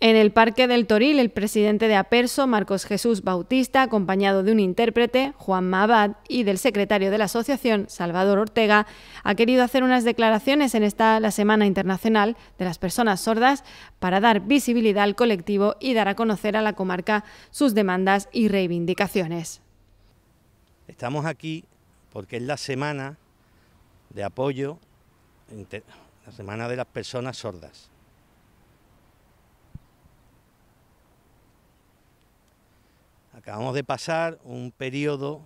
En el Parque del Toril, el presidente de Aperso, Marcos Jesús Bautista, acompañado de un intérprete, Juan Mabad, y del secretario de la asociación, Salvador Ortega, ha querido hacer unas declaraciones en esta la Semana Internacional de las Personas Sordas para dar visibilidad al colectivo y dar a conocer a la comarca sus demandas y reivindicaciones. Estamos aquí porque es la semana de apoyo, la semana de las personas sordas Acabamos de pasar un periodo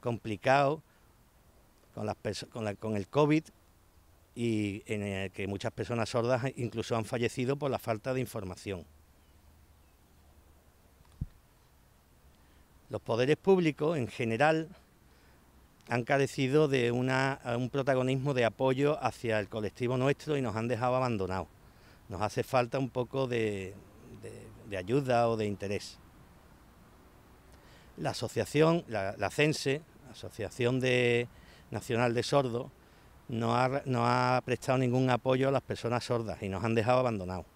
complicado con, el COVID y en el que muchas personas sordas incluso han fallecido por la falta de información. Los poderes públicos en general han carecido de un protagonismo de apoyo hacia el colectivo nuestro y nos han dejado abandonados. Nos hace falta un poco de ayuda o de interés la asociación, la, CENSE, Asociación Nacional de Sordos, no ha, prestado ningún apoyo a las personas sordas y nos han dejado abandonados.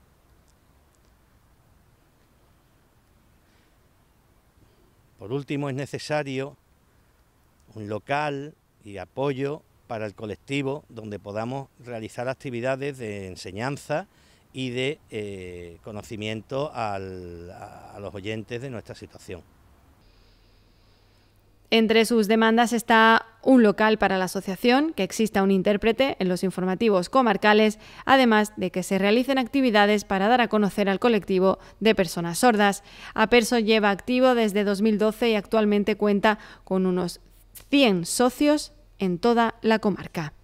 Por último, es necesario un local y apoyo para el colectivo donde podamos realizar actividades de enseñanza y de eh, conocimiento a los oyentes de nuestra situación. Entre sus demandas está un local para la asociación, que exista un intérprete en los informativos comarcales, además de que se realicen actividades para dar a conocer al colectivo de personas sordas. Aperso lleva activo desde 2012 y actualmente cuenta con unos 100 socios en toda la comarca.